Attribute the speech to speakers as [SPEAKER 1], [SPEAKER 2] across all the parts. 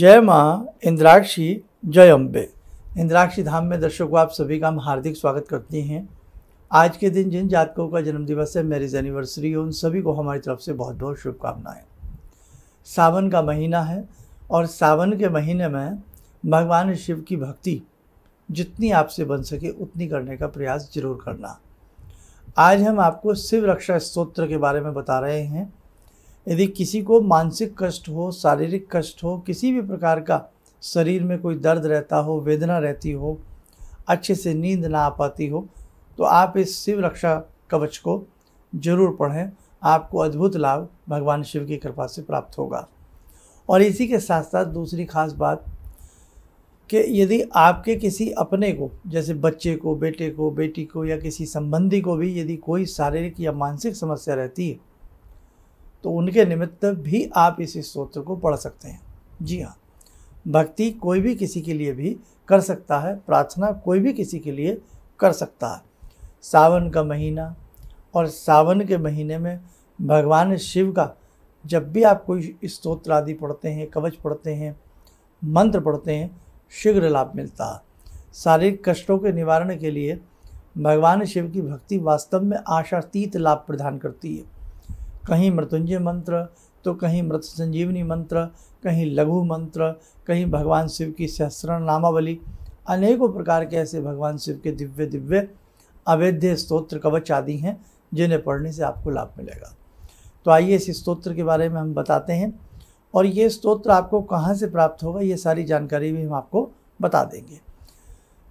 [SPEAKER 1] जय माँ इंद्राक्षी जय अम्बे इंद्राक्षी धाम में दर्शकों आप सभी का हम हार्दिक स्वागत करती हैं आज के दिन जिन जातकों का जन्मदिवस है मैरिज एनिवर्सरी है उन सभी को हमारी तरफ से बहुत बहुत शुभकामनाएं सावन का महीना है और सावन के महीने में भगवान शिव की भक्ति जितनी आपसे बन सके उतनी करने का प्रयास जरूर करना आज हम आपको शिव रक्षा स्त्रोत्र के बारे में बता रहे हैं यदि किसी को मानसिक कष्ट हो शारीरिक कष्ट हो किसी भी प्रकार का शरीर में कोई दर्द रहता हो वेदना रहती हो अच्छे से नींद ना आ पाती हो तो आप इस शिव रक्षा कवच को जरूर पढ़ें आपको अद्भुत लाभ भगवान शिव की कृपा से प्राप्त होगा और इसी के साथ साथ दूसरी खास बात कि यदि आपके किसी अपने को जैसे बच्चे को बेटे को बेटी को या किसी संबंधी को भी यदि कोई शारीरिक या मानसिक समस्या रहती है तो उनके निमित्त भी आप इस स्त्रोत्र को पढ़ सकते हैं जी हाँ भक्ति कोई भी किसी के लिए भी कर सकता है प्रार्थना कोई भी किसी के लिए कर सकता है सावन का महीना और सावन के महीने में भगवान शिव का जब भी आप कोई स्त्रोत्र आदि पढ़ते हैं कवच पढ़ते हैं मंत्र पढ़ते हैं शीघ्र लाभ मिलता है शारीरिक कष्टों के निवारण के लिए भगवान शिव की भक्ति वास्तव में आशातीत लाभ प्रदान करती है कहीं मृत्युंजय मंत्र तो कहीं मृत संजीवनी मंत्र कहीं लघु मंत्र कहीं भगवान शिव की सहस्रण नामावली अनेकों प्रकार के ऐसे भगवान शिव के दिव्य दिव्य अवैध स्तोत्र कवच आदि हैं जिन्हें पढ़ने से आपको लाभ मिलेगा तो आइए इस स्तोत्र के बारे में हम बताते हैं और ये स्तोत्र आपको कहाँ से प्राप्त होगा ये सारी जानकारी भी हम आपको बता देंगे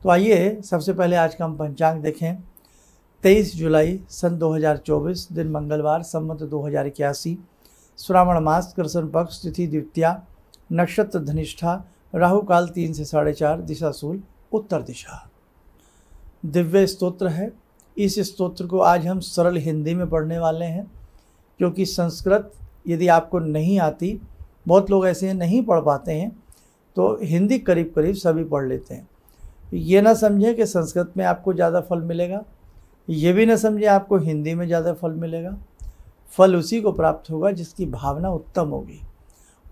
[SPEAKER 1] तो आइए सबसे पहले आज का हम पंचांग देखें तेईस जुलाई सन 2024 दिन मंगलवार सम्मत दो हज़ार इक्यासी श्रावण मास कृष्ण पक्ष तिथि द्वितीया नक्षत्र धनिष्ठा राहु काल तीन से साढ़े चार दिशा सूल उत्तर दिशा दिव्य स्तोत्र है इस स्तोत्र को आज हम सरल हिंदी में पढ़ने वाले हैं क्योंकि संस्कृत यदि आपको नहीं आती बहुत लोग ऐसे हैं नहीं पढ़ पाते हैं तो हिंदी करीब करीब सभी पढ़ लेते हैं ये ना समझें कि संस्कृत में आपको ज़्यादा फल मिलेगा ये भी ना समझे आपको हिंदी में ज़्यादा फल मिलेगा फल उसी को प्राप्त होगा जिसकी भावना उत्तम होगी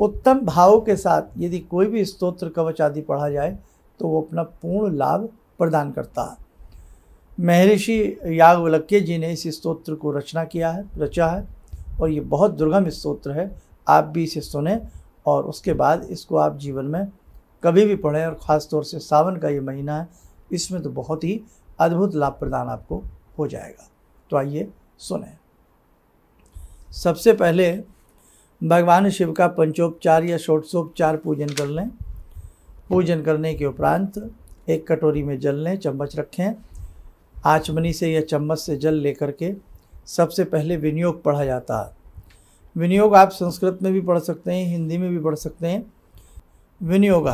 [SPEAKER 1] उत्तम भाव के साथ यदि कोई भी स्तोत्र कवच आदि पढ़ा जाए तो वो अपना पूर्ण लाभ प्रदान करता है महर्षि यागवलक्य जी ने इस स्तोत्र को रचना किया है रचा है और ये बहुत दुर्गम स्तोत्र है आप भी इसे सुने और उसके बाद इसको आप जीवन में कभी भी पढ़ें और ख़ास तौर से सावन का ये महीना है इसमें तो बहुत ही अद्भुत लाभ प्रदान आपको हो जाएगा तो आइए सुने सबसे पहले भगवान शिव का पंचोपचार या षोटोपचार पूजन कर लें पूजन करने के उपरांत एक कटोरी में जल लें चम्मच रखें आचमनी से या चम्मच से जल लेकर के सबसे पहले विनियोग पढ़ा जाता है विनियोग आप संस्कृत में भी पढ़ सकते हैं हिंदी में भी पढ़ सकते हैं विनियोग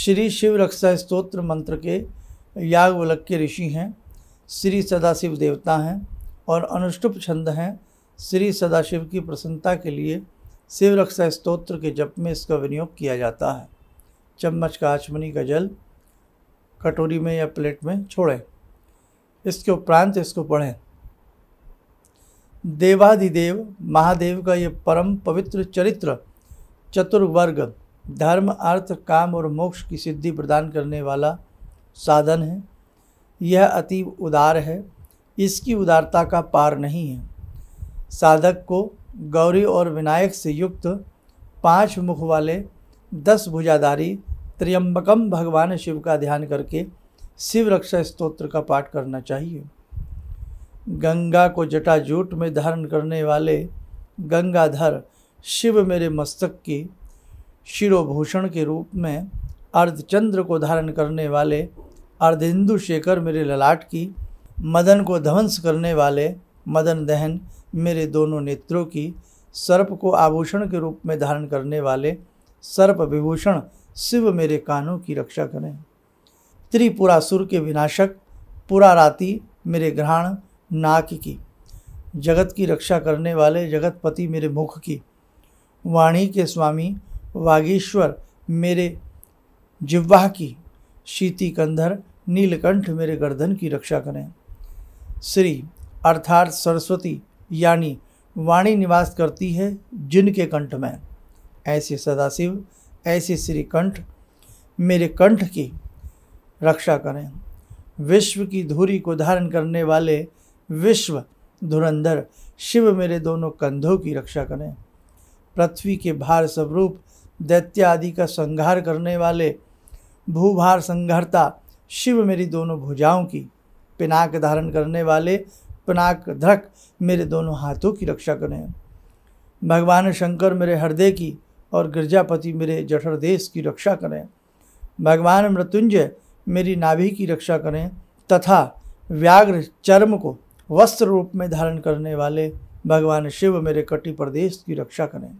[SPEAKER 1] श्री शिव रक्षा स्त्रोत्र मंत्र के यागवलक के ऋषि हैं श्री सदाशिव देवता हैं और अनुष्टुप छंद हैं श्री सदाशिव की प्रसन्नता के लिए शिव रक्षा स्त्रोत्र के जप में इसका विनियोग किया जाता है चम्मच का आचमनी का जल कटोरी में या प्लेट में छोड़ें इसके उपरांत इसको पढ़ें देवाधिदेव महादेव का ये परम पवित्र चरित्र चतुर्वर्ग धर्म अर्थ काम और मोक्ष की सिद्धि प्रदान करने वाला साधन है यह अति उदार है इसकी उदारता का पार नहीं है साधक को गौरी और विनायक से युक्त पांच मुख वाले दस भुजाधारी त्र्यंबकम भगवान शिव का ध्यान करके शिव रक्षा स्तोत्र का पाठ करना चाहिए गंगा को जटाजूट में धारण करने वाले गंगाधर शिव मेरे मस्तक की शिरोभूषण के रूप में अर्धचंद्र को धारण करने वाले अर्धेंदु शेखर मेरे ललाट की मदन को ध्वंस करने वाले मदन दहन मेरे दोनों नेत्रों की सर्प को आभूषण के रूप में धारण करने वाले सर्प विभूषण शिव मेरे कानों की रक्षा करें त्रिपुरासुर के विनाशक पुरा राति मेरे घ्राण नाक की जगत की रक्षा करने वाले जगतपति मेरे मुख की वाणी के स्वामी वागीश्वर मेरे जिह्वा की शीतिकंधर कंधर नीलकंठ मेरे गर्दन की रक्षा करें श्री अर्थात सरस्वती यानी वाणी निवास करती है जिनके कंठ में ऐसे सदाशिव ऐसे श्री कंठ मेरे कंठ की रक्षा करें विश्व की धूरी को धारण करने वाले विश्व धुरंधर शिव मेरे दोनों कंधों की रक्षा करें पृथ्वी के भार स्वरूप दैत्य आदि का संहार करने वाले भूभार संघर्ता शिव मेरी दोनों भुजाओं की पिनाक धारण करने वाले पिनाक धक मेरे दोनों हाथों की रक्षा करें भगवान शंकर मेरे हृदय की और गिरजापति मेरे जठरदेश की रक्षा करें भगवान मृत्युंजय मेरी नाभि की रक्षा करें तथा व्याघ्र चर्म को वस्त्र रूप में धारण करने वाले भगवान शिव मेरे कटी प्रदेश की रक्षा करें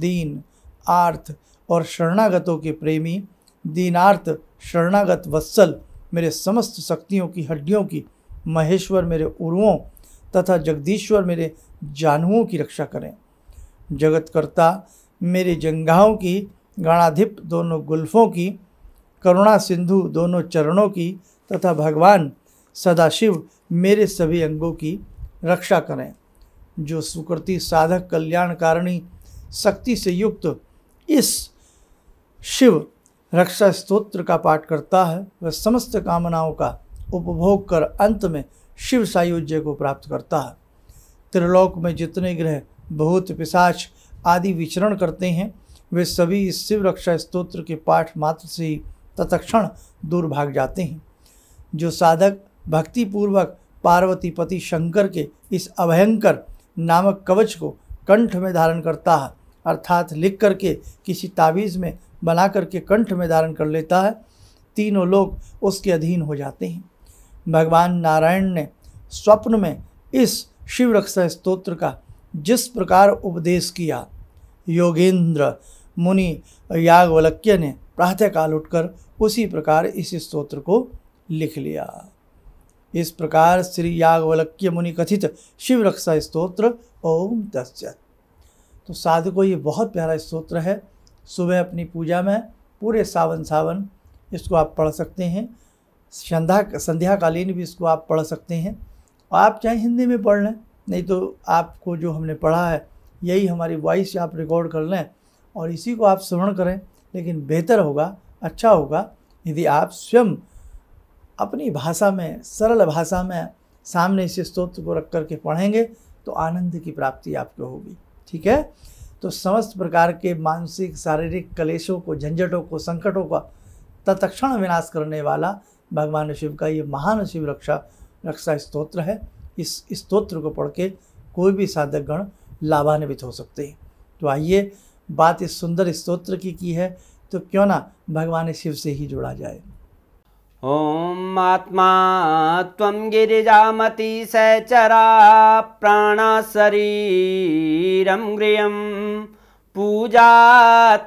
[SPEAKER 1] दीन आर्थ और शरणागतों के प्रेमी दीनार्थ शरणागत वत्सल मेरे समस्त शक्तियों की हड्डियों की महेश्वर मेरे उर्वों तथा जगदीश्वर मेरे जानुओं की रक्षा करें जगतकर्ता मेरे जंगाओं की गणाधिप दोनों गुल्फों की करुणा सिंधु दोनों चरणों की तथा भगवान सदाशिव मेरे सभी अंगों की रक्षा करें जो सुकृति साधक कल्याणकारिणी शक्ति से युक्त इस शिव रक्षा स्तोत्र का पाठ करता है वह समस्त कामनाओं का उपभोग कर अंत में शिव सायुज्य को प्राप्त करता है त्रिलोक में जितने ग्रह भूत पिशाच आदि विचरण करते हैं वे सभी इस शिव रक्षा स्तोत्र के पाठ मात्र से ही तत्क्षण दूर भाग जाते हैं जो साधक भक्तिपूर्वक पार्वती पति शंकर के इस अभयंकर नामक कवच को कंठ में धारण करता है अर्थात लिख करके किसी ताबीज़ में बना करके कंठ में धारण कर लेता है तीनों लोग उसके अधीन हो जाते हैं भगवान नारायण ने स्वप्न में इस शिव रक्षा स्त्रोत्र का जिस प्रकार उपदेश किया योगेंद्र मुनि यागवलक्य ने प्रातःकाल उठकर उसी प्रकार इस स्त्रोत्र को लिख लिया इस प्रकार श्री यागवलक्य मुनि कथित शिव रक्षा स्त्रोत्र ओम दस्य तो साधु को ये बहुत प्यारा स्त्रोत्र है सुबह अपनी पूजा में पूरे सावन सावन इसको आप पढ़ सकते हैं संध्या संध्याकालीन भी इसको आप पढ़ सकते हैं आप चाहे हिंदी में पढ़ लें नहीं तो आपको जो हमने पढ़ा है यही हमारी वॉइस आप रिकॉर्ड कर लें और इसी को आप श्रवण करें लेकिन बेहतर होगा अच्छा होगा यदि आप स्वयं अपनी भाषा में सरल भाषा में सामने इस स्त्रोत्र को रख करके पढ़ेंगे तो आनंद की प्राप्ति आपको होगी ठीक है तो समस्त प्रकार के मानसिक शारीरिक कलेशों को झंझटों को संकटों का तत्क्षण विनाश करने वाला भगवान शिव का ये महान शिव रक्षा रक्षा स्तोत्र है इस स्तोत्र को पढ़ के कोई भी साधक गण लाभान्वित हो सकते हैं तो आइए बात इस सुंदर स्तोत्र की की है तो क्यों ना भगवान शिव से ही जोड़ा जाए
[SPEAKER 2] ओम आत्मा गिरिजा मती सचरा प्राणशरीरं गृहम पूजा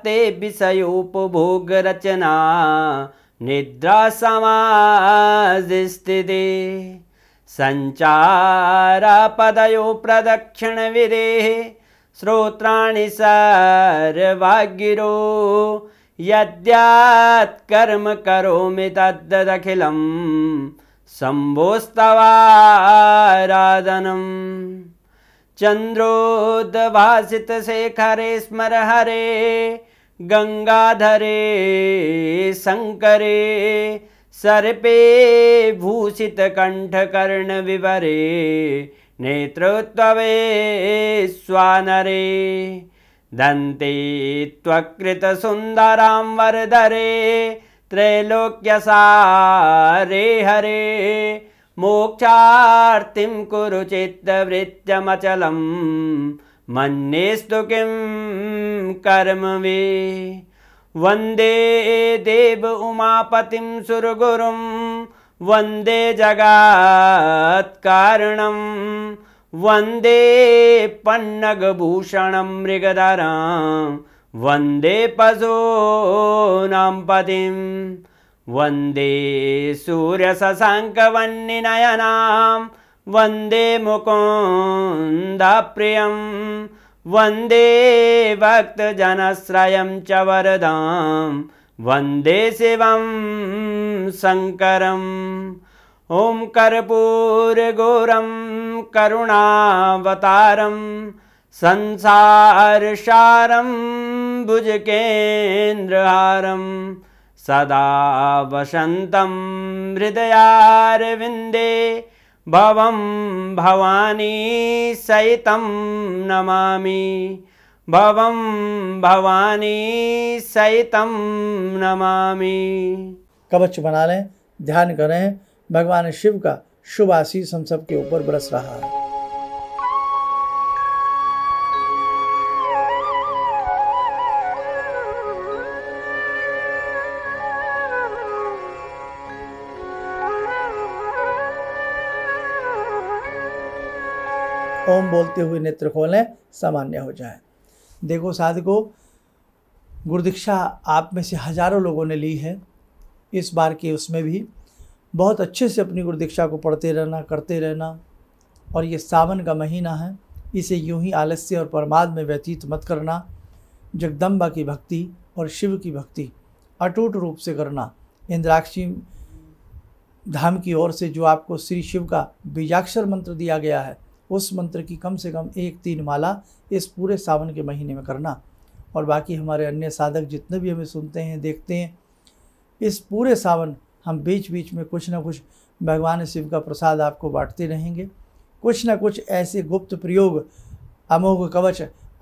[SPEAKER 2] ते विषयोपभोगरचना पदयो सञ्चारपदयो प्रदक्षिणविरेः श्रोत्राणि यद्यात् कर्म करोमि तद्दखिलं शम्भोस्तवा चन्द्रोदभाषितशेखरे स्मर हरे गङ्गाधरे शङ्करे सर्पे भूषितकण्ठकर्णविवरे नेत्रवे स्वानरे दन्ते त्वकृतसुन्दरां वरदरे त्रैलोक्यसारे हरे मोक्षार्तिं कुरु चित्तवृत्त्यमचलं मन्येस्तु किं कर्म वे वन्दे देव उमापतिं सुरगुरुं वन्दे जगात्कारणं वन्दे पन्नगभूषणं मृगधरां वन्दे पशूनां पतिम् वन्दे सूर्यशङ्कवन्निनयनां वन्दे मुकुन्दप्रियं वन्दे भक्तजनश्रयं च वरदां वन्दे शिवं शङ्करम् ॐ कर्पूरगुरं करुणावतारं संसारसारं भुजकेन्द्रहारम् सदा वसत हृदयारविंदे भव भवानी सहित नमा भव भवानी
[SPEAKER 1] सहित नमामि कवच बना लें ध्यान करें भगवान शिव का शुभ आशीष हम सब के ऊपर बरस रहा है ओम बोलते हुए नेत्र खोलें सामान्य हो जाए देखो साधको गुरुदीक्षा आप में से हजारों लोगों ने ली है इस बार के उसमें भी बहुत अच्छे से अपनी गुरुदीक्षा को पढ़ते रहना करते रहना और ये सावन का महीना है इसे यूं ही आलस्य और परमाद में व्यतीत मत करना जगदम्बा की भक्ति और शिव की भक्ति अटूट रूप से करना इंद्राक्षी धाम की ओर से जो आपको श्री शिव का बीजाक्षर मंत्र दिया गया है उस मंत्र की कम से कम एक तीन माला इस पूरे सावन के महीने में करना और बाकी हमारे अन्य साधक जितने भी हमें सुनते हैं देखते हैं इस पूरे सावन हम बीच बीच में कुछ ना कुछ भगवान शिव का प्रसाद आपको बांटते रहेंगे कुछ ना कुछ ऐसे गुप्त प्रयोग अमोघ कवच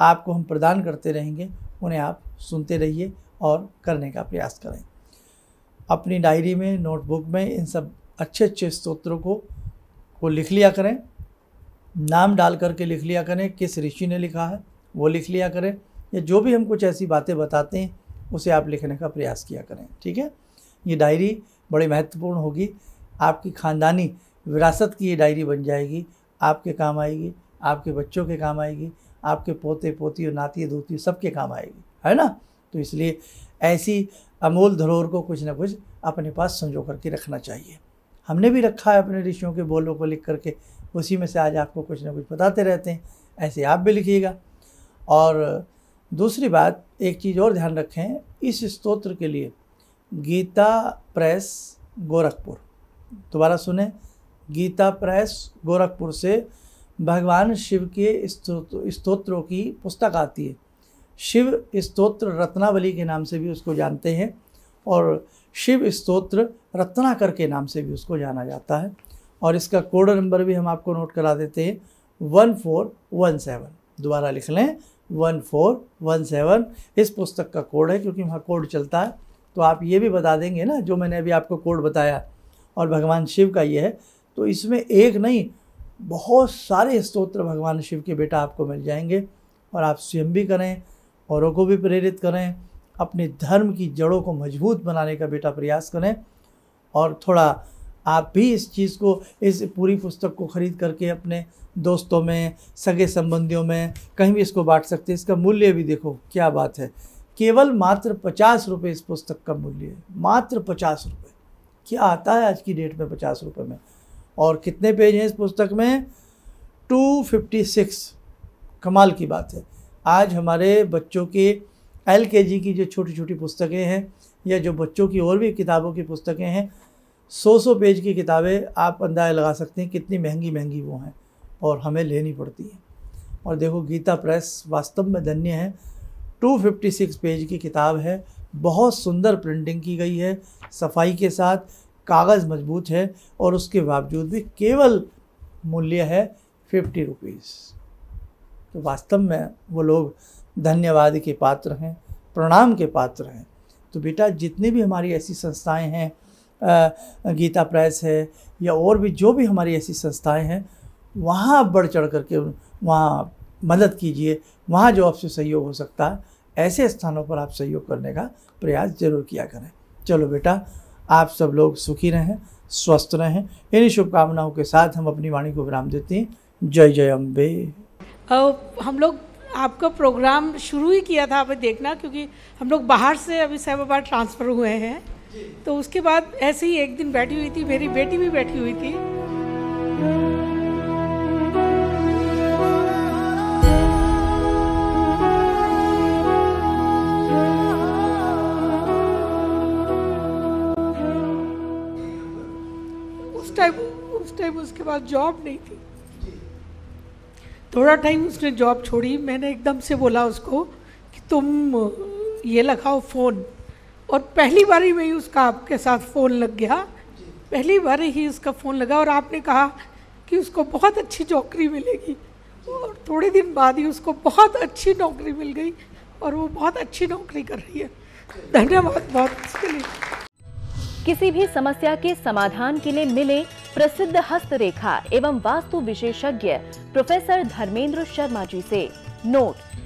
[SPEAKER 1] आपको हम प्रदान करते रहेंगे उन्हें आप सुनते रहिए और करने का प्रयास करें अपनी डायरी में नोटबुक में इन सब अच्छे अच्छे स्त्रोत्रों को को लिख लिया करें नाम डाल करके लिख लिया करें किस ऋषि ने लिखा है वो लिख लिया करें या जो भी हम कुछ ऐसी बातें बताते हैं उसे आप लिखने का प्रयास किया करें ठीक है ये डायरी बड़ी महत्वपूर्ण होगी आपकी ख़ानदानी विरासत की ये डायरी बन जाएगी आपके काम आएगी आपके बच्चों के काम आएगी आपके पोते पोती और नाती धोती सबके काम आएगी है ना तो इसलिए ऐसी अमोल धरोहर को कुछ ना कुछ अपने पास संजो करके रखना चाहिए हमने भी रखा है अपने ऋषियों के बोलों को लिख करके उसी में से आज आपको कुछ ना कुछ बताते रहते हैं ऐसे आप भी लिखिएगा और दूसरी बात एक चीज़ और ध्यान रखें इस स्तोत्र के लिए गीता प्रेस गोरखपुर दोबारा सुने गीता प्रेस गोरखपुर से भगवान शिव के स्तोत्रों की पुस्तक आती है शिव स्तोत्र रत्नावली के नाम से भी उसको जानते हैं और शिव स्तोत्र रत्नाकर के नाम से भी उसको जाना जाता है और इसका कोड नंबर भी हम आपको नोट करा देते हैं वन फोर वन सेवन दोबारा लिख लें वन फोर वन सेवन इस पुस्तक का कोड है क्योंकि वहाँ कोड चलता है तो आप ये भी बता देंगे ना जो मैंने अभी आपको कोड बताया और भगवान शिव का ये है तो इसमें एक नहीं बहुत सारे स्तोत्र भगवान शिव के बेटा आपको मिल जाएंगे और आप स्वयं भी करें औरों को भी प्रेरित करें अपने धर्म की जड़ों को मजबूत बनाने का बेटा प्रयास करें और थोड़ा आप भी इस चीज़ को इस पूरी पुस्तक को ख़रीद करके अपने दोस्तों में सगे संबंधियों में कहीं भी इसको बांट सकते हैं इसका मूल्य भी देखो क्या बात है केवल मात्र पचास रुपये इस पुस्तक का मूल्य है मात्र पचास रुपये क्या आता है आज की डेट में पचास रुपये में और कितने पेज हैं इस पुस्तक में टू फिफ्टी सिक्स कमाल की बात है आज हमारे बच्चों के एल की जो छोटी छोटी पुस्तकें हैं या जो बच्चों की और भी किताबों की पुस्तकें हैं सौ सौ पेज की किताबें आप अंदाजा लगा सकते हैं कितनी महंगी महंगी वो हैं और हमें लेनी पड़ती हैं और देखो गीता प्रेस वास्तव में धन्य है 256 पेज की किताब है बहुत सुंदर प्रिंटिंग की गई है सफाई के साथ कागज़ मजबूत है और उसके बावजूद भी केवल मूल्य है फिफ्टी रुपीज़ तो वास्तव में वो लोग धन्यवाद के पात्र हैं प्रणाम के पात्र हैं तो बेटा जितनी भी हमारी ऐसी संस्थाएं हैं गीता प्रेस है या और भी जो भी हमारी ऐसी संस्थाएं हैं वहाँ आप बढ़ चढ़ करके वहाँ मदद कीजिए वहाँ जो आपसे सहयोग हो सकता है ऐसे स्थानों पर आप सहयोग करने का प्रयास जरूर किया करें चलो बेटा आप सब लोग सुखी रहें स्वस्थ रहें इन्हीं शुभकामनाओं के साथ हम अपनी वाणी को विराम देते हैं जय जय अम्बे
[SPEAKER 2] हम लोग आपका प्रोग्राम शुरू ही किया था अभी देखना क्योंकि हम लोग बाहर से अभी साहब ट्रांसफ़र हुए हैं तो उसके बाद ऐसे ही एक दिन बैठी हुई थी मेरी बेटी भी बैठी हुई थी उस टाइम उस टाइम उसके बाद जॉब नहीं थी थोड़ा टाइम उसने जॉब छोड़ी मैंने एकदम से बोला उसको कि तुम ये लगाओ फ़ोन और पहली बार ही वही उसका आपके साथ फ़ोन लग गया पहली बार ही उसका फ़ोन लगा और आपने कहा कि उसको बहुत अच्छी नौकरी मिलेगी और थोड़े दिन बाद ही उसको बहुत अच्छी नौकरी मिल गई और वो बहुत अच्छी नौकरी कर रही है धन्यवाद
[SPEAKER 1] बहुत इसके लिए किसी भी समस्या के समाधान के लिए मिले प्रसिद्ध हस्तरेखा एवं वास्तु विशेषज्ञ प्रोफेसर धर्मेंद्र शर्मा जी से नोट